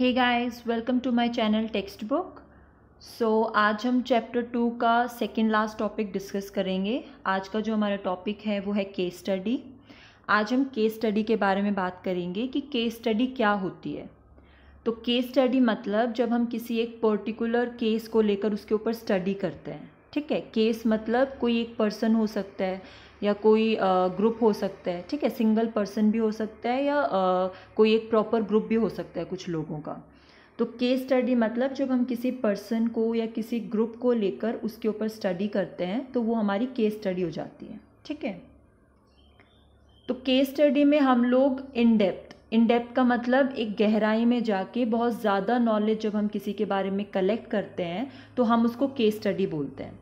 Hey guys welcome to my channel textbook so आज हम chapter two का second last topic discuss करेंगे आज का जो हमारा टॉपिक है वो है केस स्टडी आज हम केस स्टडी के बारे में बात करेंगे कि केस स्टडी क्या होती है तो केस स्टडी मतलब जब हम किसी एक पर्टिकुलर केस को लेकर उसके ऊपर स्टडी करते हैं ठीक है केस मतलब कोई एक पर्सन हो सकता है या कोई ग्रुप हो सकता है ठीक है सिंगल पर्सन भी हो सकता है या कोई एक प्रॉपर ग्रुप भी हो सकता है कुछ लोगों का तो केस स्टडी मतलब जब हम किसी पर्सन को या किसी ग्रुप को लेकर उसके ऊपर स्टडी करते हैं तो वो हमारी केस स्टडी हो जाती है ठीक है तो केस स्टडी में हम लोग इन डेप्थ इन डेप्थ का मतलब एक गहराई में जाके बहुत ज़्यादा नॉलेज जब हम किसी के बारे में कलेक्ट करते हैं तो हम उसको केस स्टडी बोलते हैं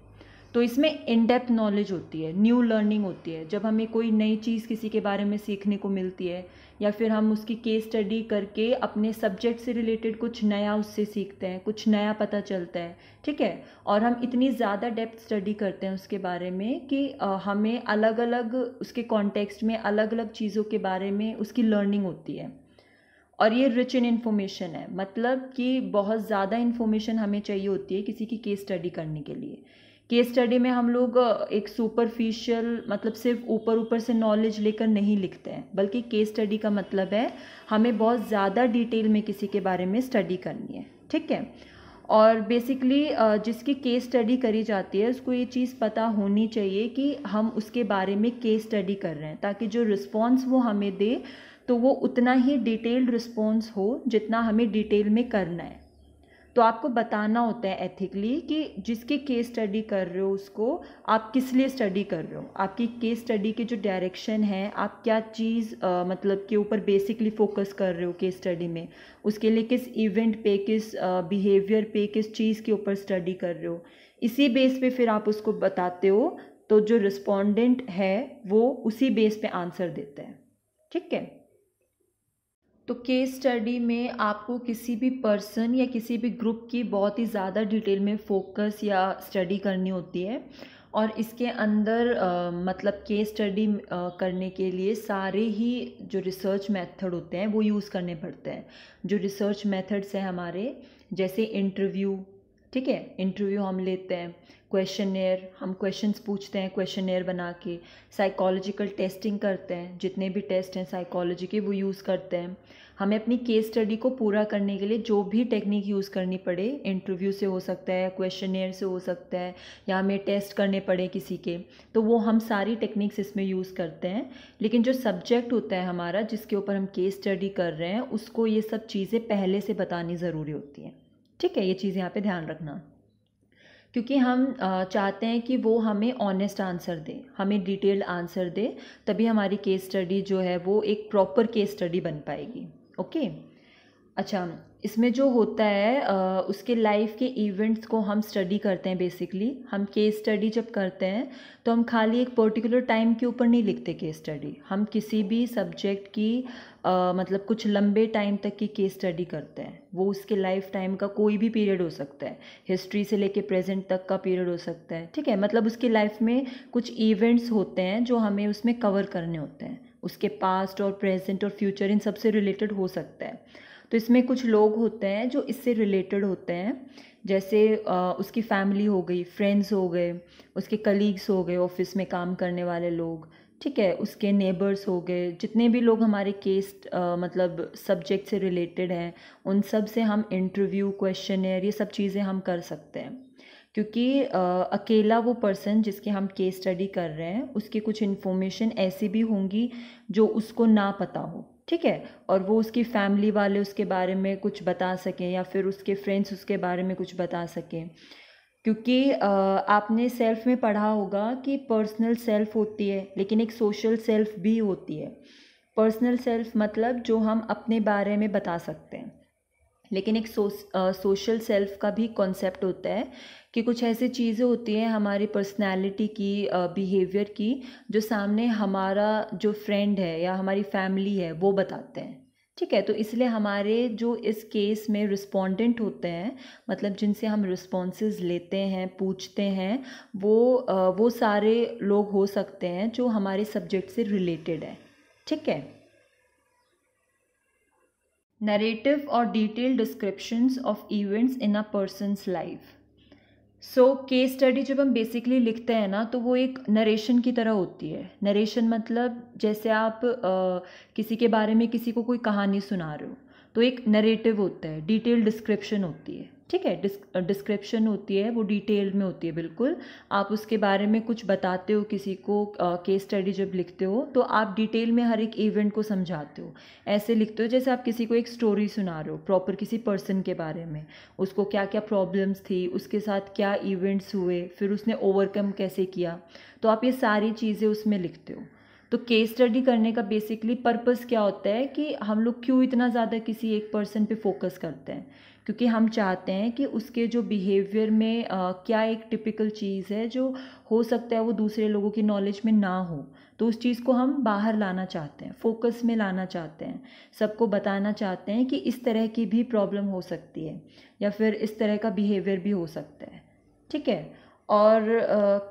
तो इसमें इन डेप्थ नॉलेज होती है न्यू लर्निंग होती है जब हमें कोई नई चीज़ किसी के बारे में सीखने को मिलती है या फिर हम उसकी केस स्टडी करके अपने सब्जेक्ट से रिलेटेड कुछ नया उससे सीखते हैं कुछ नया पता चलता है ठीक है और हम इतनी ज़्यादा डेप्थ स्टडी करते हैं उसके बारे में कि हमें अलग अलग उसके कॉन्टेक्स्ट में अलग अलग चीज़ों के बारे में उसकी लर्निंग होती है और ये रिच इन इन्फॉर्मेशन है मतलब कि बहुत ज़्यादा इन्फॉर्मेशन हमें चाहिए होती है किसी की केस स्टडी करने के लिए केस स्टडी में हम लोग एक सुपरफिशियल मतलब सिर्फ ऊपर ऊपर से नॉलेज लेकर नहीं लिखते हैं बल्कि केस स्टडी का मतलब है हमें बहुत ज़्यादा डिटेल में किसी के बारे में स्टडी करनी है ठीक है और बेसिकली जिसकी केस स्टडी करी जाती है उसको ये चीज़ पता होनी चाहिए कि हम उसके बारे में केस स्टडी कर रहे हैं ताकि जो रिस्पॉन्स वो हमें दे तो वो उतना ही डिटेल्ड रिस्पॉन्स हो जितना हमें डिटेल में करना है तो आपको बताना होता है एथिकली कि जिसकी केस स्टडी कर रहे हो उसको आप किस लिए स्टडी कर रहे हो आपकी केस स्टडी के जो डायरेक्शन है आप क्या चीज़ आ, मतलब के ऊपर बेसिकली फोकस कर रहे हो केस स्टडी में उसके लिए किस इवेंट पे किस बिहेवियर पे किस चीज़ के ऊपर स्टडी कर रहे हो इसी बेस पे फिर आप उसको बताते हो तो जो रिस्पोंडेंट है वो उसी बेस पे आंसर देता है ठीक है तो केस स्टडी में आपको किसी भी पर्सन या किसी भी ग्रुप की बहुत ही ज़्यादा डिटेल में फोकस या स्टडी करनी होती है और इसके अंदर आ, मतलब केस स्टडी करने के लिए सारे ही जो रिसर्च मेथड होते हैं वो यूज़ करने पड़ते हैं जो रिसर्च मेथड्स हैं हमारे जैसे इंटरव्यू ठीक है इंटरव्यू हम लेते हैं क्वेश्चन एयर हम क्वेश्चन पूछते हैं क्वेश्चन एयर बना के साइकोलॉजिकल टेस्टिंग करते हैं जितने भी टेस्ट हैं साइकोलॉजी के वो यूज़ करते हैं हमें अपनी केस स्टडी को पूरा करने के लिए जो भी टेक्निक यूज़ करनी पड़े इंटरव्यू से हो सकता है क्वेश्चन एयर से हो सकता है या हमें टेस्ट करने पड़े किसी के तो वो हम सारी टेक्निक्स इसमें यूज़ करते हैं लेकिन जो सब्जेक्ट होता है हमारा जिसके ऊपर हम केस स्टडी कर रहे हैं उसको ये सब चीज़ें पहले से बतानी ज़रूरी होती हैं ठीक है ये चीज़ यहाँ पे ध्यान रखना क्योंकि हम चाहते हैं कि वो हमें ऑनेस्ट आंसर दे हमें डिटेल्ड आंसर दे तभी हमारी केस स्टडी जो है वो एक प्रॉपर केस स्टडी बन पाएगी ओके अच्छा इसमें जो होता है उसके लाइफ के इवेंट्स को हम स्टडी करते हैं बेसिकली हम केस स्टडी जब करते हैं तो हम खाली एक पर्टिकुलर टाइम के ऊपर नहीं लिखते केस स्टडी हम किसी भी सब्जेक्ट की आ, मतलब कुछ लंबे टाइम तक की केस स्टडी करते हैं वो उसके लाइफ टाइम का कोई भी पीरियड हो सकता है हिस्ट्री से लेके प्रेजेंट तक का पीरियड हो सकता है ठीक है मतलब उसकी लाइफ में कुछ इवेंट्स होते हैं जो हमें उसमें कवर करने होते हैं उसके पास्ट और प्रेजेंट और फ्यूचर इन सबसे रिलेटेड हो सकता है तो इसमें कुछ लोग होते हैं जो इससे रिलेटेड होते हैं जैसे उसकी फैमिली हो गई फ्रेंड्स हो गए उसके कलीग्स हो गए ऑफिस में काम करने वाले लोग ठीक है उसके नेबर्स हो गए जितने भी लोग हमारे केस आ, मतलब सब्जेक्ट से रिलेटेड हैं उन सब से हम इंटरव्यू क्वेश्चनर ये सब चीज़ें हम कर सकते हैं क्योंकि आ, अकेला वो पर्सन जिसके हम केस स्टडी कर रहे हैं उसकी कुछ इन्फॉर्मेशन ऐसी भी होंगी जो उसको ना पता हो ठीक है और वो उसकी फैमिली वाले उसके बारे में कुछ बता सकें या फिर उसके फ्रेंड्स उसके बारे में कुछ बता सकें क्योंकि आपने सेल्फ में पढ़ा होगा कि पर्सनल सेल्फ होती है लेकिन एक सोशल सेल्फ भी होती है पर्सनल सेल्फ मतलब जो हम अपने बारे में बता सकते हैं लेकिन एक सो, आ, सोशल सेल्फ का भी कॉन्सेप्ट होता है कि कुछ ऐसी चीज़ें होती हैं हमारी पर्सनालिटी की बिहेवियर की जो सामने हमारा जो फ्रेंड है या हमारी फैमिली है वो बताते हैं ठीक है तो इसलिए हमारे जो इस केस में रिस्पोंडेंट होते हैं मतलब जिनसे हम रिस्पॉन्सेज लेते हैं पूछते हैं वो वो सारे लोग हो सकते हैं जो हमारे सब्जेक्ट से रिलेटेड है ठीक है narrative or detailed descriptions of events in a person's life. So case study जब हम बेसिकली लिखते हैं ना तो वो एक नरेशन की तरह होती है नरेशन मतलब जैसे आप आ, किसी के बारे में किसी को कोई कहानी सुना रहे हो तो एक नरेटिव होता है डिटेल डिस्क्रिप्शन होती है ठीक है डिस्क्रिप्शन होती है वो डिटेल में होती है बिल्कुल आप उसके बारे में कुछ बताते हो किसी को केस स्टडी जब लिखते हो तो आप डिटेल में हर एक इवेंट को समझाते हो ऐसे लिखते हो जैसे आप किसी को एक स्टोरी सुना रहे हो प्रॉपर किसी पर्सन के बारे में उसको क्या क्या प्रॉब्लम्स थी उसके साथ क्या इवेंट्स हुए फिर उसने ओवरकम कैसे किया तो आप ये सारी चीज़ें उसमें लिखते हो तो केस स्टडी करने का बेसिकली पर्पस क्या होता है कि हम लोग क्यों इतना ज़्यादा किसी एक पर्सन पे फोकस करते हैं क्योंकि हम चाहते हैं कि उसके जो बिहेवियर में आ, क्या एक टिपिकल चीज़ है जो हो सकता है वो दूसरे लोगों की नॉलेज में ना हो तो उस चीज़ को हम बाहर लाना चाहते हैं फोकस में लाना चाहते हैं सबको बताना चाहते हैं कि इस तरह की भी प्रॉब्लम हो सकती है या फिर इस तरह का बिहेवियर भी हो सकता है ठीक है और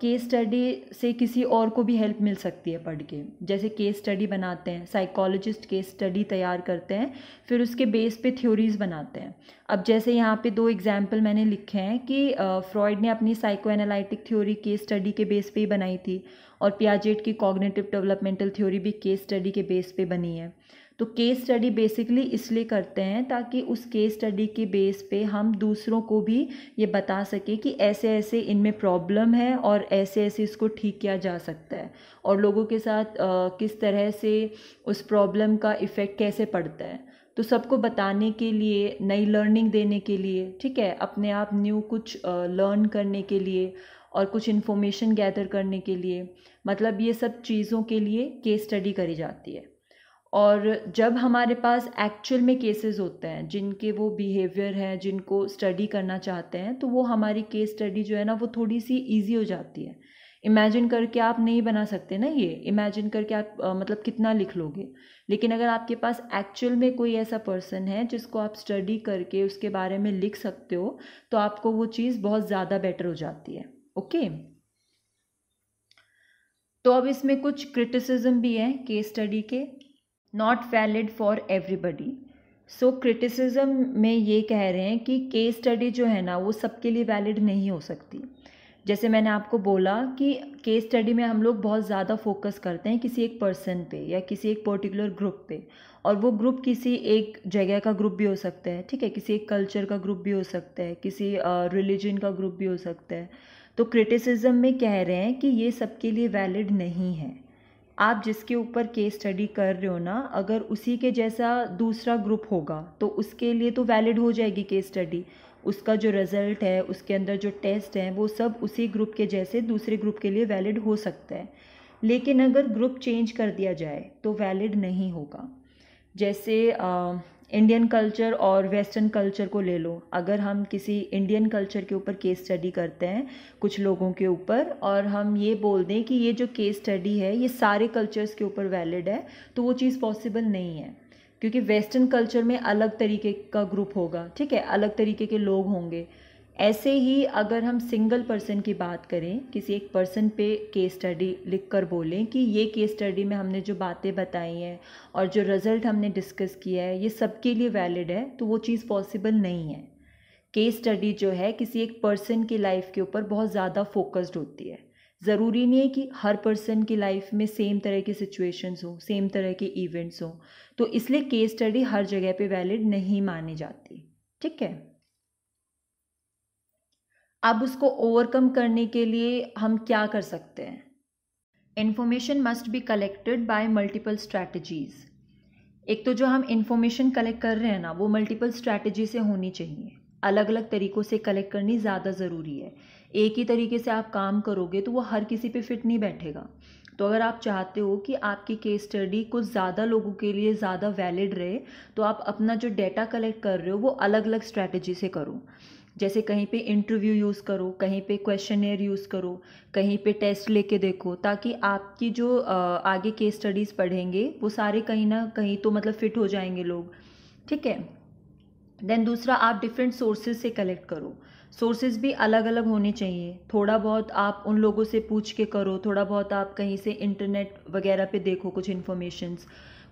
केस स्टडी से किसी और को भी हेल्प मिल सकती है पढ़ के जैसे केस स्टडी बनाते हैं साइकोलॉजिस्ट केस स्टडी तैयार करते हैं फिर उसके बेस पे थ्योरीज़ बनाते हैं अब जैसे यहाँ पे दो एग्जाम्पल मैंने लिखे हैं कि फ्रॉयड ने अपनी psychoanalytic theory case study के बेस पे ही बनाई थी और पियाजेट की कॉग्नेटिव डेवलपमेंटल थ्योरी भी केस स्टडी के बेस पे बनी है तो केस स्टडी बेसिकली इसलिए करते हैं ताकि उस केस स्टडी के बेस पे हम दूसरों को भी ये बता सकें कि ऐसे ऐसे इनमें प्रॉब्लम है और ऐसे ऐसे इसको ठीक किया जा सकता है और लोगों के साथ आ, किस तरह से उस प्रॉब्लम का इफ़ेक्ट कैसे पड़ता है तो सबको बताने के लिए नई लर्निंग देने के लिए ठीक है अपने आप न्यू कुछ लर्न करने के लिए और कुछ इन्फॉर्मेशन गैदर करने के लिए मतलब ये सब चीज़ों के लिए केस स्टडी करी जाती है और जब हमारे पास एक्चुअल में केसेस होते हैं जिनके वो बिहेवियर हैं जिनको स्टडी करना चाहते हैं तो वो हमारी केस स्टडी जो है ना वो थोड़ी सी ईजी हो जाती है इमेजिन करके आप नहीं बना सकते ना ये इमेजिन करके आप आ, मतलब कितना लिख लोगे लेकिन अगर आपके पास एक्चुअल में कोई ऐसा पर्सन है जिसको आप स्टडी करके उसके बारे में लिख सकते हो तो आपको वो चीज़ बहुत ज़्यादा बेटर हो जाती है ओके तो अब इसमें कुछ क्रिटिसिज्म भी हैं केस स्टडी के not valid for everybody so criticism में ये कह रहे हैं कि केस स्टडी जो है ना वो सबके लिए वैलिड नहीं हो सकती जैसे मैंने आपको बोला कि केस स्टडी में हम लोग बहुत ज़्यादा फोकस करते हैं किसी एक पर्सन पे या किसी एक पर्टिकुलर ग्रुप पे और वो ग्रुप किसी एक जगह का ग्रुप भी हो सकता है ठीक है किसी एक कल्चर का ग्रुप भी हो सकता है किसी रिलीजन का ग्रुप भी हो सकता है तो क्रिटिसिज्म में कह रहे हैं कि ये सबके लिए वैलिड नहीं है आप जिसके ऊपर केस स्टडी कर रहे हो ना अगर उसी के जैसा दूसरा ग्रुप होगा तो उसके लिए तो वैलिड हो जाएगी केस स्टडी उसका जो रिज़ल्ट है उसके अंदर जो टेस्ट हैं वो सब उसी ग्रुप के जैसे दूसरे ग्रुप के लिए वैलिड हो सकता है लेकिन अगर ग्रुप चेंज कर दिया जाए तो वैलिड नहीं होगा जैसे इंडियन कल्चर और वेस्टर्न कल्चर को ले लो अगर हम किसी इंडियन कल्चर के ऊपर केस स्टडी करते हैं कुछ लोगों के ऊपर और हम ये बोल दें कि ये जो केस स्टडी है ये सारे कल्चर्स के ऊपर वैलिड है तो वो चीज़ पॉसिबल नहीं है क्योंकि वेस्टर्न कल्चर में अलग तरीके का ग्रुप होगा ठीक है अलग तरीके के लोग होंगे ऐसे ही अगर हम सिंगल पर्सन की बात करें किसी एक पर्सन पे केस स्टडी लिख कर बोलें कि ये केस स्टडी में हमने जो बातें बताई हैं और जो रिज़ल्ट हमने डिस्कस किया है ये सबके लिए वैलिड है तो वो चीज़ पॉसिबल नहीं है केस स्टडी जो है किसी एक पर्सन की लाइफ के ऊपर बहुत ज़्यादा फोकस्ड होती है ज़रूरी नहीं है कि हर पर्सन की लाइफ में सेम तरह की सिचुएशंस हो सेम तरह के इवेंट्स हों तो इसलिए केस स्टडी हर जगह पे वैलिड नहीं मानी जाती ठीक है अब उसको ओवरकम करने के लिए हम क्या कर सकते हैं information must be collected by multiple strategies एक तो जो हम इन्फॉर्मेशन कलेक्ट कर रहे हैं ना वो मल्टीपल स्ट्रैटेजी से होनी चाहिए अलग अलग तरीक़ों से कलेक्ट करनी ज़्यादा ज़रूरी है एक ही तरीके से आप काम करोगे तो वो हर किसी पे फिट नहीं बैठेगा तो अगर आप चाहते हो कि आपकी केस स्टडी कुछ ज़्यादा लोगों के लिए ज़्यादा वैलिड रहे तो आप अपना जो डेटा कलेक्ट कर रहे हो वो अलग अलग स्ट्रैटेजी से करो जैसे कहीं पे इंटरव्यू यूज़ करो कहीं पे एयर यूज़ करो कहीं पे टेस्ट लेके देखो ताकि आपकी जो आगे केस स्टडीज़ पढ़ेंगे वो सारे कहीं ना कहीं तो मतलब फ़िट हो जाएंगे लोग ठीक है देन दूसरा आप डिफरेंट सोर्सेज से कलेक्ट करो सोर्सेज भी अलग अलग होने चाहिए थोड़ा बहुत आप उन लोगों से पूछ के करो थोड़ा बहुत आप कहीं से इंटरनेट वगैरह पे देखो कुछ इन्फॉर्मेशंस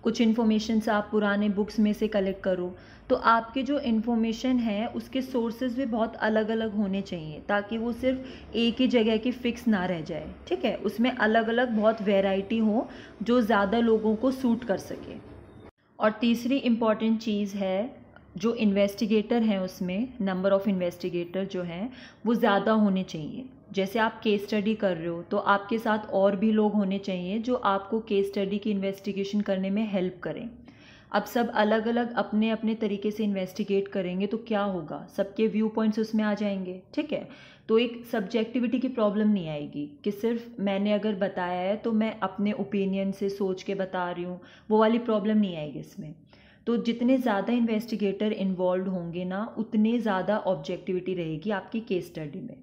कुछ इन्फॉर्मेशंस आप पुराने बुक्स में से कलेक्ट करो तो आपके जो इन्फॉर्मेशन है उसके सोर्सेज भी बहुत अलग अलग होने चाहिए ताकि वो सिर्फ एक ही जगह की फ़िक्स ना रह जाए ठीक है उसमें अलग अलग बहुत वेराइटी हो जो ज़्यादा लोगों को सूट कर सके और तीसरी इम्पॉर्टेंट चीज़ है जो इन्वेस्टिगेटर हैं उसमें नंबर ऑफ़ इन्वेस्टिगेटर जो हैं वो ज़्यादा होने चाहिए जैसे आप केस स्टडी कर रहे हो तो आपके साथ और भी लोग होने चाहिए जो आपको केस स्टडी की इन्वेस्टिगेशन करने में हेल्प करें अब सब अलग अलग अपने अपने तरीके से इन्वेस्टिगेट करेंगे तो क्या होगा सबके व्यू पॉइंट्स उसमें आ जाएंगे ठीक है तो एक सब्जेक्टिविटी की प्रॉब्लम नहीं आएगी कि सिर्फ मैंने अगर बताया है तो मैं अपने ओपिनियन से सोच के बता रही हूँ वो वाली प्रॉब्लम नहीं आएगी इसमें तो जितने ज़्यादा इन्वेस्टिगेटर इन्वॉल्व होंगे ना उतने ज़्यादा ऑब्जेक्टिविटी रहेगी आपकी केस स्टडी में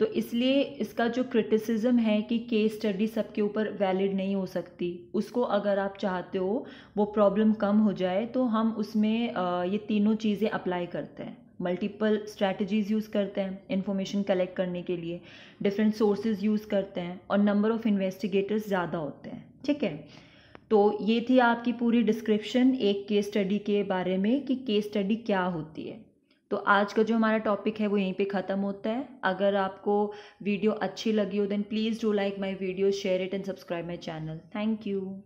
तो इसलिए इसका जो क्रिटिसिज्म है कि केस स्टडी सबके ऊपर वैलिड नहीं हो सकती उसको अगर आप चाहते हो वो प्रॉब्लम कम हो जाए तो हम उसमें ये तीनों चीज़ें अप्लाई करते हैं मल्टीपल स्ट्रैटेजीज यूज़ करते हैं इन्फॉर्मेशन कलेक्ट करने के लिए डिफरेंट सोर्सेज यूज़ करते हैं और नंबर ऑफ़ इन्वेस्टिगेटर्स ज़्यादा होते हैं ठीक है तो ये थी आपकी पूरी डिस्क्रिप्शन एक केस स्टडी के बारे में कि केस स्टडी क्या होती है तो आज का जो हमारा टॉपिक है वो यहीं पे ख़त्म होता है अगर आपको वीडियो अच्छी लगी हो then please do like my video share it and subscribe my channel thank you